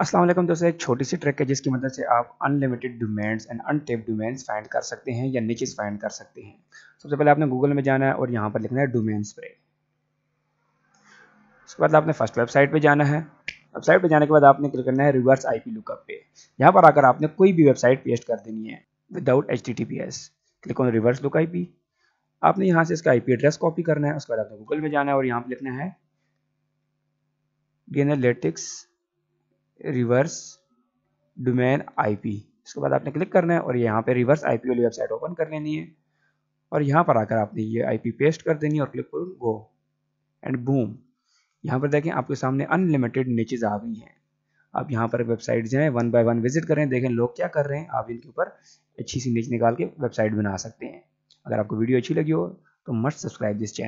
असलम दोस्तों एक छोटी सी ट्रिक है जिसकी मदद मतलब से आप unlimited domains and untapped domains find कर सकते हैं या नीचे फाइंड कर सकते हैं सबसे पहले आपने गूगल में जाना है और यहाँ पर लिखना है डोमेन स्प्रे उसके बाद आपने फर्स्ट वेबसाइट पे जाना है वेबसाइट पे जाने के बाद आपने क्लिक करना है रिवर्स आई पी लुकअप पे यहाँ पर आकर आपने कोई भी वेबसाइट पेस्ट कर देनी है without H T T P S click on reverse look I P आपने यहाँ से इसका आई पी एड्रेस कॉपी करना है उसके बाद आपने गूगल में जाना है और यहाँ पर लिखना है D N reverse domain IP इसके बाद आपने क्लिक करना है और यहाँ पे रिवर्स आईपी वाली वेबसाइट ओपन कर लेनी है और यहाँ पर आकर आपने ये आईपी पेस्ट कर देनी है और क्लिक करूँ गो एंड बूम यहाँ पर देखें आपके सामने अनलिमिटेड नीचेज आ गई हैं आप यहाँ पर वेबसाइट जाएँ वन बाय वन विजिट करें देखें लोग क्या कर रहे हैं आप इनके ऊपर अच्छी सी नीच निकाल के वेबसाइट बना सकते हैं अगर आपको वीडियो अच्छी लगी हो तो मस्ट सब्सक्राइब दिस चैनल